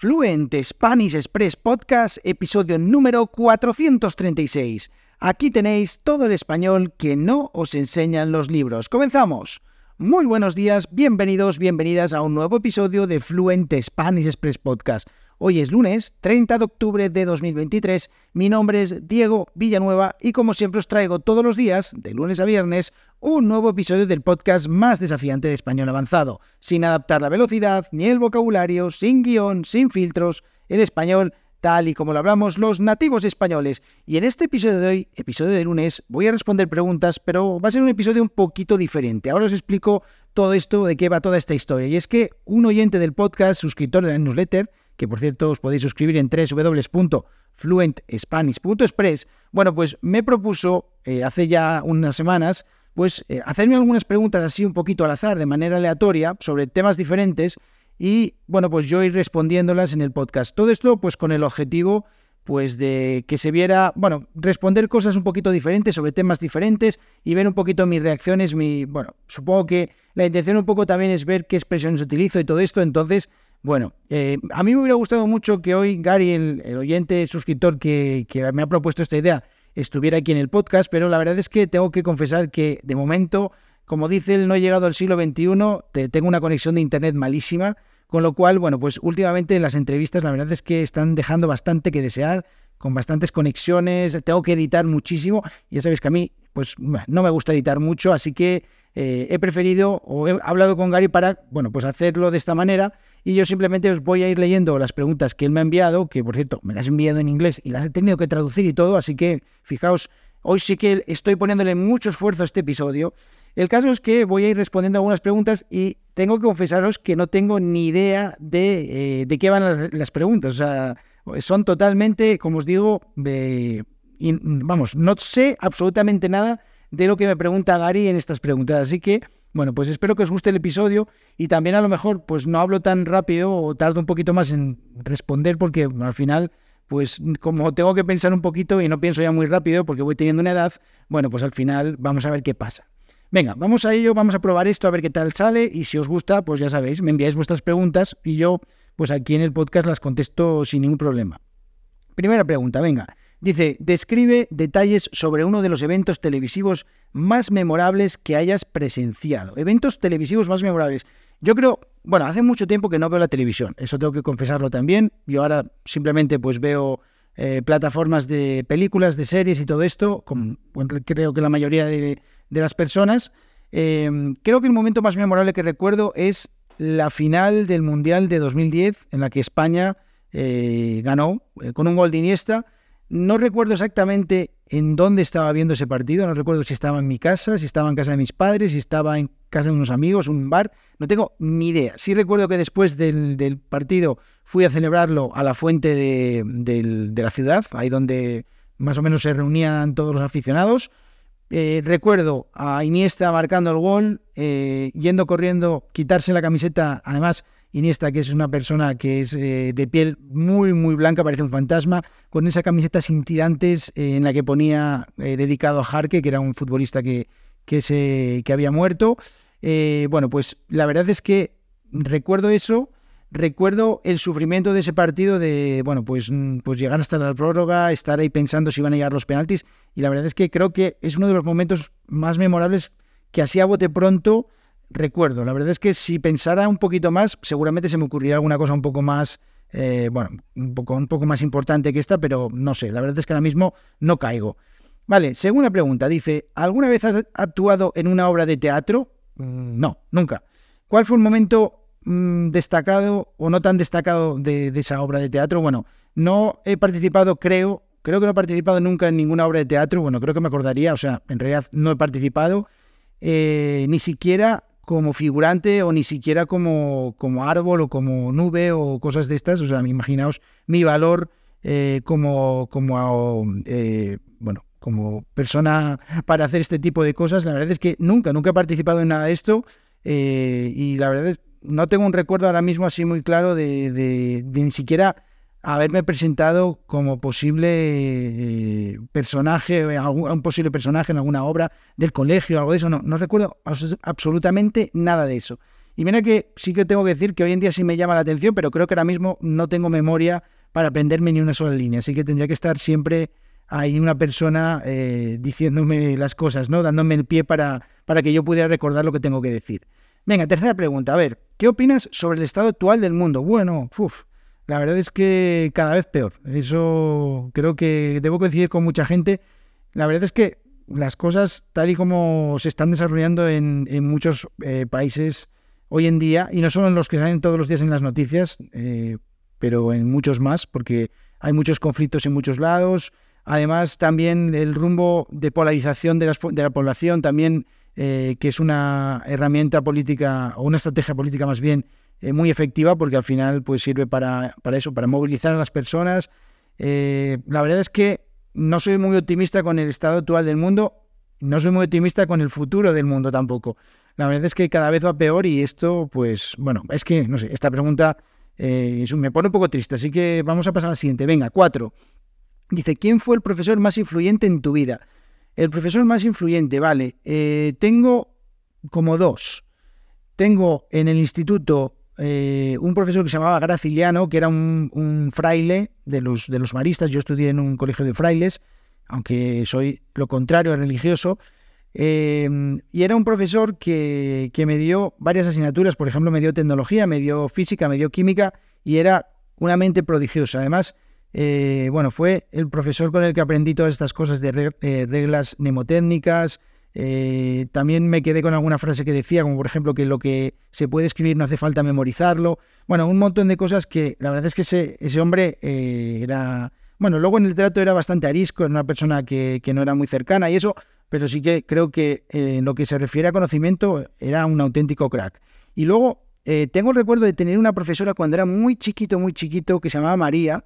Fluent Spanish Express Podcast, episodio número 436. Aquí tenéis todo el español que no os enseñan los libros. ¡Comenzamos! Muy buenos días, bienvenidos, bienvenidas a un nuevo episodio de Fluent Spanish Express Podcast Hoy es lunes 30 de octubre de 2023. Mi nombre es Diego Villanueva y como siempre os traigo todos los días, de lunes a viernes, un nuevo episodio del podcast más desafiante de español avanzado, sin adaptar la velocidad, ni el vocabulario, sin guión, sin filtros, el español tal y como lo hablamos los nativos españoles. Y en este episodio de hoy, episodio de lunes, voy a responder preguntas, pero va a ser un episodio un poquito diferente. Ahora os explico todo esto, de qué va toda esta historia. Y es que un oyente del podcast, suscriptor de la newsletter, que por cierto os podéis suscribir en www.fluentspanish.express, bueno, pues me propuso eh, hace ya unas semanas pues eh, hacerme algunas preguntas así un poquito al azar, de manera aleatoria, sobre temas diferentes y bueno, pues yo ir respondiéndolas en el podcast. Todo esto pues con el objetivo pues de que se viera, bueno, responder cosas un poquito diferentes sobre temas diferentes y ver un poquito mis reacciones, mi, bueno, supongo que la intención un poco también es ver qué expresiones utilizo y todo esto, entonces bueno, eh, a mí me hubiera gustado mucho que hoy Gary, el, oyente el suscriptor que, me ha propuesto esta idea, estuviera aquí en el podcast, pero la verdad es que tengo que confesar que de momento, como dice él, no he llegado al siglo XXI, tengo una conexión de internet malísima, con lo cual, bueno, pues últimamente en las entrevistas la verdad es que están dejando bastante que desear, con bastantes conexiones, tengo que editar muchísimo, ya sabes que a mí pues no me gusta editar mucho, así que eh, he preferido o he hablado con Gary para, bueno, pues hacerlo de esta manera y yo simplemente os voy a ir leyendo las preguntas que él me ha enviado, que por cierto me las ha enviado en inglés y las he tenido que traducir y todo, así que fijaos, hoy sí que estoy poniéndole mucho esfuerzo a este episodio. El caso es que voy a ir respondiendo algunas preguntas y tengo que confesaros que no tengo ni idea de, eh, de qué van las, las, preguntas. O sea, son totalmente, como os digo, y, vamos, no sé absolutamente nada de lo que me pregunta Gary en estas preguntas. Así que, bueno, pues espero que os guste el episodio y también a lo mejor pues no hablo tan rápido o tardo un poquito más en responder porque al final pues como tengo que pensar un poquito y no pienso ya muy rápido porque voy teniendo una edad, bueno, pues al final vamos a ver qué pasa. Venga, vamos a ello, vamos a probar esto a ver qué tal sale y si os gusta, pues ya sabéis, me enviáis vuestras preguntas y yo pues aquí en el podcast las contesto sin ningún problema. Primera pregunta, venga. Dice, describe detalles sobre uno de los eventos televisivos más memorables que hayas presenciado. Eventos televisivos más memorables. Yo creo, bueno, hace mucho tiempo que no veo la televisión, eso tengo que confesarlo también. Yo ahora simplemente pues veo eh, plataformas de películas, de series y todo esto, como creo que la mayoría de, las personas. Em, creo que el momento más memorable que recuerdo es la final del Mundial de 2010, en la que España eh, ganó eh, con un gol de Iniesta no recuerdo exactamente en dónde estaba viendo ese partido, no recuerdo si estaba en mi casa, si estaba en casa de mis padres, si estaba en casa de unos amigos, un bar, no tengo ni idea. Sí recuerdo que después del, partido fui a celebrarlo a la fuente de, la ciudad, ahí donde más o menos se reunían todos los aficionados. Eh, recuerdo a Iniesta marcando el gol, eh, yendo corriendo, quitarse la camiseta, además Iniesta, que es una persona que es eh, de piel muy, muy blanca, parece un fantasma, con esa camiseta sin tirantes eh, en la que ponía eh, dedicado a Jarque, que era un futbolista que, que, se, que había muerto. bueno, pues la verdad es que recuerdo eso, recuerdo el sufrimiento de ese partido de, bueno, pues, mm, pues llegar hasta la prórroga, estar ahí pensando si iban a llegar los penaltis, y la verdad es que creo que es uno de los momentos más memorables que hacía bote pronto recuerdo. La verdad es que si pensara un poquito más, seguramente se me ocurriría alguna cosa un poco más, eh, bueno, un poco, un poco más importante que esta, pero no sé. La verdad es que ahora mismo no caigo. Vale, segunda pregunta. Dice, ¿alguna vez has actuado en una obra de teatro? Mm, no, nunca. ¿Cuál fue un momento mm, destacado o no tan destacado de, esa obra de teatro? Bueno, no he participado, creo, creo que no he participado nunca en ninguna obra de teatro. Bueno, creo que me acordaría, o sea, en realidad no he participado. Eh, ni siquiera como figurante o ni siquiera como, como árbol o como nube o cosas de estas. O sea, imaginaos mi valor eh, como, como eh, bueno, como persona para hacer este tipo de cosas. La verdad es que nunca, nunca he participado en nada de esto eh, y la verdad es, no tengo un recuerdo ahora mismo así muy claro de ni siquiera haberme presentado como posible eh, personaje, eh, un posible personaje en alguna obra del colegio, algo de eso. No, no recuerdo absolutamente nada de eso. Y mira que sí que tengo que decir que hoy en día sí me llama la atención, pero creo que ahora mismo no tengo memoria para aprenderme ni una sola línea. Así que tendría que estar siempre ahí una persona eh, diciéndome las cosas, ¿no? Dándome el pie para, para que yo pudiera recordar lo que tengo que decir. Venga, tercera pregunta. A ver, ¿qué opinas sobre el estado actual del mundo? Bueno, uff, la verdad es que cada vez peor. Eso creo que debo coincidir con mucha gente. La verdad es que las cosas tal y como se están desarrollando en, muchos eh, países hoy en día, y no solo en los que salen todos los días en las noticias, eh, pero en muchos más, porque hay muchos conflictos en muchos lados. Además, también el rumbo de polarización de, la población, también eh, que es una herramienta política o una estrategia política más bien eh, muy efectiva porque al final pues sirve para, eso, para movilizar a las personas. Eh, la verdad es que no soy muy optimista con el estado actual del mundo, no soy muy optimista con el futuro del mundo tampoco. La verdad es que cada vez va peor y esto, pues, bueno, es que, no sé, esta pregunta eh, me pone un poco triste, así que vamos a pasar a la siguiente. Venga, cuatro. Dice, ¿quién fue el profesor más influyente en tu vida? El profesor más influyente, vale. tengo como dos. Tengo en el instituto eh, un profesor que se llamaba Graciliano, que era un, fraile de los, maristas. Yo estudié en un colegio de frailes, aunque soy lo contrario religioso. Em, y era un profesor que, que me dio varias asignaturas, por ejemplo, me dio tecnología, me dio física, me dio química, y era una mente prodigiosa. Además, eh, bueno, fue el profesor con el que aprendí todas estas cosas de eh, reglas mnemotécnicas, eh, también me quedé con alguna frase que decía, como por ejemplo que lo que se puede escribir no hace falta memorizarlo. Bueno, un montón de cosas que la verdad es que ese, ese hombre eh, era... Bueno, luego en el trato era bastante arisco, era una persona que, no era muy cercana y eso, pero sí que creo que eh, en lo que se refiere a conocimiento era un auténtico crack. Y luego tengo el recuerdo de tener una profesora cuando era muy chiquito, muy chiquito, que se llamaba María,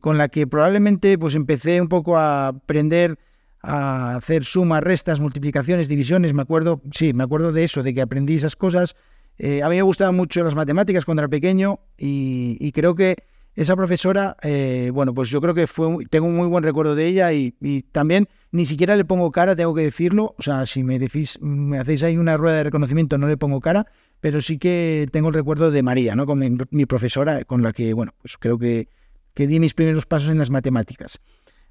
con la que probablemente pues empecé un poco a aprender a hacer sumas, restas, multiplicaciones, divisiones. Me acuerdo, sí, me acuerdo de eso, de que aprendí esas cosas. Eh, a mí me gustaban mucho las matemáticas cuando era pequeño y, creo que esa profesora, eh, bueno, pues yo creo que fue, tengo un muy buen recuerdo de ella y, también ni siquiera le pongo cara, tengo que decirlo. O sea, si me decís, me hacéis ahí una rueda de reconocimiento, no le pongo cara, pero sí que tengo el recuerdo de María, ¿no? Con mi, profesora, con la que, bueno, pues creo que, que di mis primeros pasos en las matemáticas.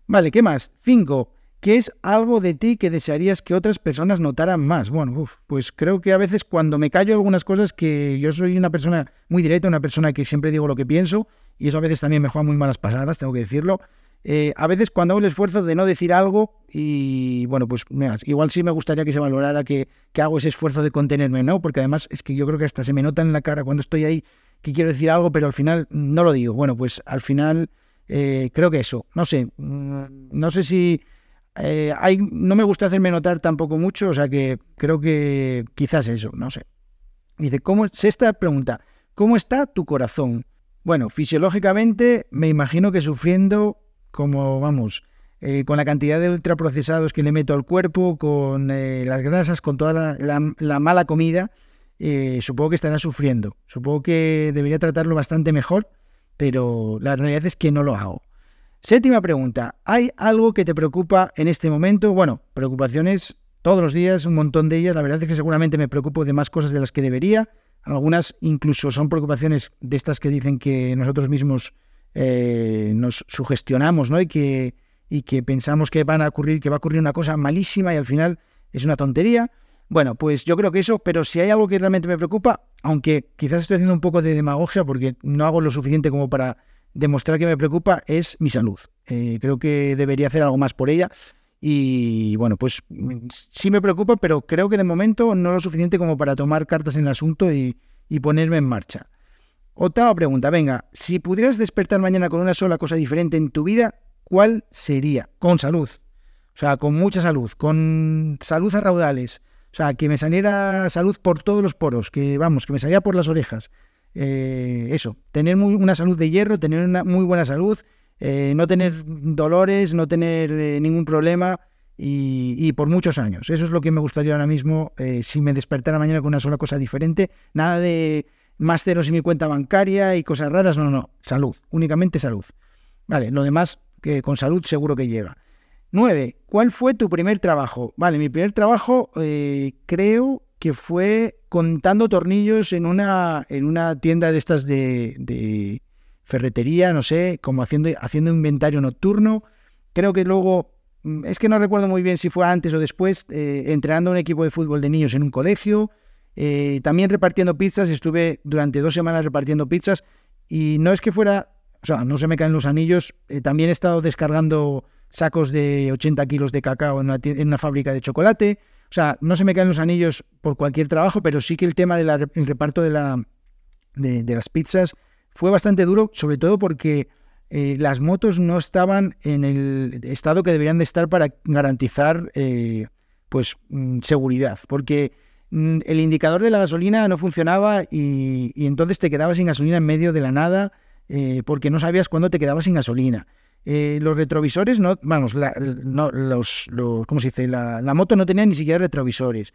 Vale, ¿qué más? Cinco. ¿Qué es algo de ti que desearías que otras personas notaran más? Bueno, pues creo que a veces cuando me callo algunas cosas que yo soy una persona muy directa, una persona que siempre digo lo que pienso, y eso a veces también me juega muy malas pasadas, tengo que decirlo. Eh, a veces cuando hago el esfuerzo de no decir algo y bueno, pues igual sí me gustaría que se valorara que, hago ese esfuerzo de contenerme, ¿no? Porque además es que yo creo que hasta se me nota en la cara cuando estoy ahí que quiero decir algo, pero al final no lo digo. Bueno, pues al final eh, creo que eso, no sé, mm, no sé si eh, no me gusta hacerme notar tampoco mucho, o sea que creo que quizás eso, no sé. Dice, ¿cómo, sexta pregunta, ¿cómo está tu corazón? Bueno, fisiológicamente me imagino que sufriendo como, vamos, eh, con la cantidad de ultraprocesados que le meto al cuerpo, con eh, las grasas, con toda la, mala comida, supongo que estará sufriendo. Supongo que debería tratarlo bastante mejor, pero la realidad es que no lo hago. Séptima pregunta, ¿hay algo que te preocupa en este momento? Bueno, preocupaciones todos los días, un montón de ellas. La verdad es que seguramente me preocupo de más cosas de las que debería. Algunas incluso son preocupaciones de estas que dicen que nosotros mismos eh, nos sugestionamos, ¿no? Y que, y que pensamos que van a ocurrir, que va a ocurrir una cosa malísima y al final es una tontería. Bueno, pues yo creo que eso, pero si hay algo que realmente me preocupa, aunque quizás estoy haciendo un poco de demagogia porque no hago lo suficiente como para demostrar que me preocupa es mi salud. Eh, creo que debería hacer algo más por ella. Y bueno, pues sí me preocupa, pero creo que de momento no lo suficiente como para tomar cartas en el asunto y, ponerme en marcha. otra pregunta, venga, si pudieras despertar mañana con una sola cosa diferente en tu vida, ¿cuál sería? Con salud. O sea, con mucha salud, con salud a raudales. O sea, que me saliera salud por todos los poros, que vamos, que me saliera por las orejas, eh, eso, tener una salud de hierro, tener una muy buena salud, eh, no tener dolores, no tener eh, ningún problema y, por muchos años. Eso es lo que me gustaría ahora mismo si me despertara mañana con una sola cosa diferente. Nada de más ceros en mi cuenta bancaria y cosas raras, no, no, salud, únicamente salud. Vale, lo demás que con salud seguro que llega. 9. ¿Cuál fue tu primer trabajo? Vale, mi primer trabajo creo que fue contando tornillos en una, en una tienda de estas de, ferretería, no sé, como haciendo, haciendo inventario nocturno. Creo que luego, mm, es que no recuerdo muy bien si fue antes o después, eh, entrenando un equipo de fútbol de niños en un colegio. Eh, también repartiendo pizzas, estuve durante dos semanas repartiendo pizzas y no es que fuera, o sea, no se me caen los anillos, eh, también he estado descargando sacos de 80 kilos de cacao en una fábrica de chocolate, o sea, no se me caen los anillos por cualquier trabajo, pero sí que el tema del reparto de, de, las pizzas fue bastante duro, sobre todo porque eh, las motos no estaban en el estado que deberían de estar para garantizar eh, pues, mm, seguridad, porque mm, el indicador de la gasolina no funcionaba y, entonces te quedabas sin gasolina en medio de la nada eh, porque no sabías cuándo te quedabas sin gasolina. Eh, los retrovisores no, vamos, la, no, los, ¿cómo se dice? La, moto no tenía ni siquiera retrovisores.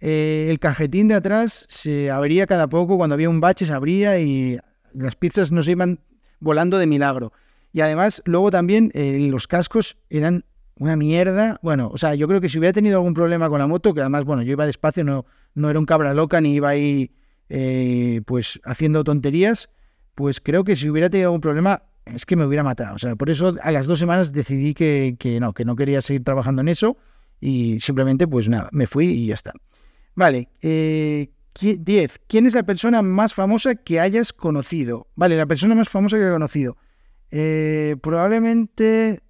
Eh, el cajetín de atrás se abría cada poco, cuando había un bache se abría y las pizzas no se iban volando de milagro. Y además, luego también eh, los cascos eran una mierda. Bueno, o sea, yo creo que si hubiera tenido algún problema con la moto, que además, bueno, yo iba despacio, no, no era un cabra loca ni iba ahí pues haciendo tonterías, pues creo que si hubiera tenido algún problema es que me hubiera matado. O sea, por eso a las dos semanas decidí que, que no, que no quería seguir trabajando en eso y simplemente, pues nada, me fui y ya está. Vale, eh, diez, ¿Quién es la persona más famosa que hayas conocido? Vale, la persona más famosa que he conocido. Eh, probablemente,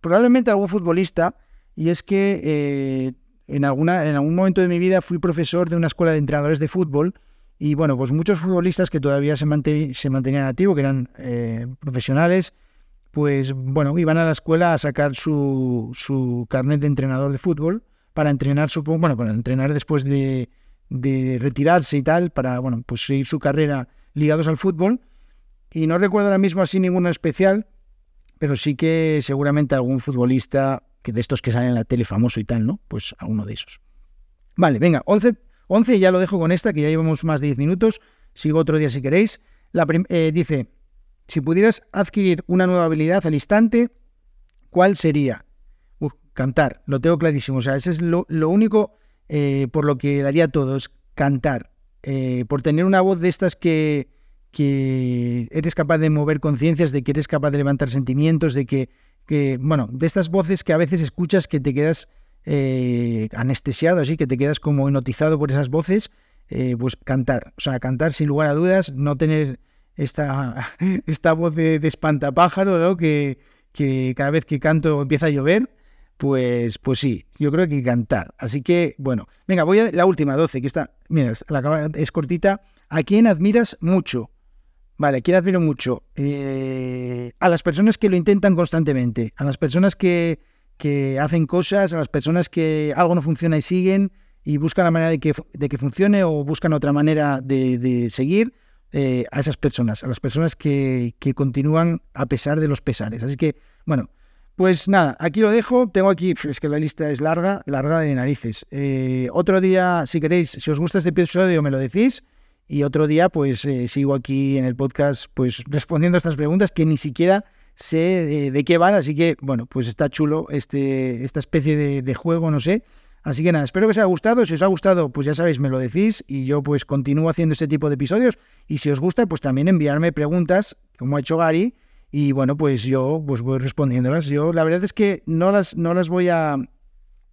probablemente algún futbolista. Y es que eh, en, alguna, en algún momento de mi vida fui profesor de una escuela de entrenadores de fútbol y bueno, pues muchos futbolistas que todavía se, mantenían activos, que eran eh, profesionales, pues bueno, iban a la escuela a sacar su, su carnet de entrenador de fútbol para entrenar, su bueno, para entrenar después de, de retirarse y tal, para, bueno, pues seguir su carrera ligados al fútbol. Y no recuerdo ahora mismo así ninguna especial, pero sí que seguramente algún futbolista que de estos que salen en la tele famoso y tal, ¿no? Pues alguno de esos. Vale, venga, 11 11, ya lo dejo con esta, que ya llevamos más de 10 minutos. Sigo otro día si queréis. La eh, dice, si pudieras adquirir una nueva habilidad al instante, ¿cuál sería? cantar, lo tengo clarísimo. O sea, ese es lo, único eh, por lo que daría todo, es cantar. Eh, por tener una voz de estas que, que eres capaz de mover conciencias, de que eres capaz de levantar sentimientos, de que, que, bueno, de estas voces que a veces escuchas que te quedas eh, anestesiado, así que te quedas como hipnotizado por esas voces, eh, pues cantar. O sea, cantar sin lugar a dudas, no tener esta, esta voz de, espantapájaro, ¿no? Que, que cada vez que canto empieza a llover. Pues, pues sí, yo creo que cantar. Así que, bueno, venga, voy a la última, 12, que está, mira, la es cortita. ¿A quién admiras mucho? Vale, ¿a quién admiro mucho? Eh, a las personas que lo intentan constantemente, a las personas que, que hacen cosas, a las personas que algo no funciona y siguen y buscan la manera de que, de que funcione o buscan otra manera de, seguir eh, a esas personas, a las personas que, que continúan a pesar de los pesares. Así que, bueno, pues nada, aquí lo dejo. Tengo aquí, es que la lista es larga, larga de narices. Eh, otro día, si queréis, si os gusta este episodio, me lo decís. Y otro día, pues eh, sigo aquí en el podcast, pues respondiendo a estas preguntas que ni siquiera sé de, qué van, así que bueno, pues está chulo este, esta especie de, juego, no sé. Así que nada, espero que os haya gustado. Si os ha gustado, pues ya sabéis, me lo decís y yo pues continúo haciendo este tipo de episodios. Y si os gusta, pues también enviarme preguntas, como ha hecho Gary, y bueno, pues yo pues voy respondiéndolas. Yo la verdad es que no las, no las voy a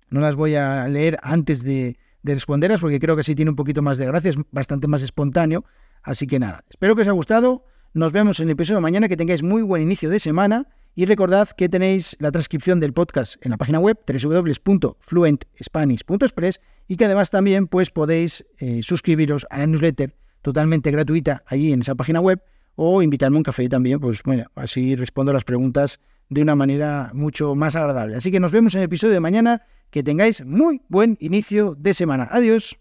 no las voy a leer antes de, de responderlas, porque creo que así tiene un poquito más de gracia, es bastante más espontáneo. Así que nada, espero que os haya gustado. Nos vemos en el episodio de mañana, que tengáis muy buen inicio de semana y recordad que tenéis la transcripción del podcast en la página web www.fluentspanish.express y que además también pues, podéis eh, suscribiros a la newsletter totalmente gratuita allí en esa página web o invitarme a un café también, pues bueno, así respondo las preguntas de una manera mucho más agradable. Así que nos vemos en el episodio de mañana, que tengáis muy buen inicio de semana. Adiós.